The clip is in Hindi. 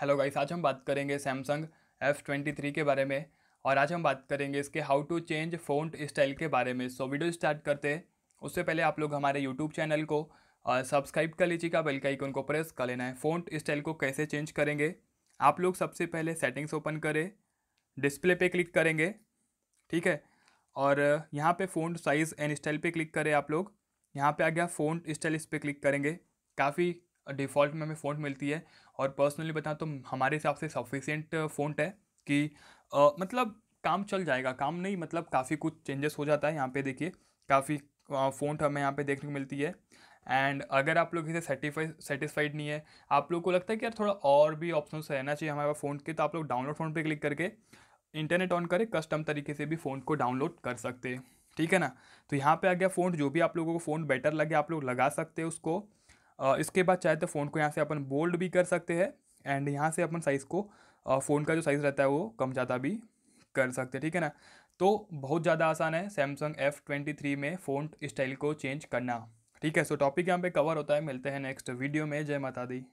हेलो गाइस आज हम बात करेंगे सैमसंग एफ़ ट्वेंटी थ्री के बारे में और आज हम बात करेंगे इसके how to change font style के बारे में सो वीडियो स्टार्ट करते हैं उससे पहले आप लोग हमारे यूट्यूब चैनल को सब्सक्राइब कर लीजिएगा बेल का आइकन को प्रेस कर लेना है फ़ोन स्टाइल को कैसे चेंज करेंगे आप लोग सबसे पहले सेटिंग्स ओपन करें डिस्प्ले पर क्लिक करेंगे ठीक है और यहाँ पर फ़ोन साइज़ एंड स्टाइल पर क्लिक करें आप लोग यहाँ पर आ गया फ़ोन स्टाइल इस पर क्लिक करेंगे काफ़ी डिफ़ॉल्ट में हमें फ़ॉन्ट मिलती है और पर्सनली बताऊँ तो हमारे हिसाब से सफिशेंट फ़ॉन्ट है कि आ, मतलब काम चल जाएगा काम नहीं मतलब काफ़ी कुछ चेंजेस हो जाता है यहाँ पे देखिए काफ़ी फ़ॉन्ट हमें यहाँ पे देखने को मिलती है एंड अगर आप लोग इसे सेटिस्फाई सेटिस्फाइड नहीं है आप लोग को लगता है कि यार थोड़ा और भी ऑप्शन तो रहना चाहिए हमारे पास फ़ोन के तो आप लोग डाउनलोड फ़ोन पर क्लिक करके इंटरनेट ऑन करें कस्टम तरीके से भी फ़ोन को डाउनलोड कर सकते हैं ठीक है ना तो यहाँ पे आ गया फ़ोन जो भी आप लोगों को फ़ोन बेटर लगे आप लोग लगा सकते हैं उसको इसके बाद चाहे तो फ़ोन को यहाँ से अपन बोल्ड भी कर सकते हैं एंड यहाँ से अपन साइज़ को फ़ोन का जो साइज़ रहता है वो कम ज़्यादा भी कर सकते हैं ठीक है ना तो बहुत ज़्यादा आसान है सैमसंग एफ़ ट्वेंटी थ्री में फ़ोन स्टाइल को चेंज करना ठीक है सो टॉपिक यहाँ पे कवर होता है मिलते हैं नेक्स्ट वीडियो में जय माता दी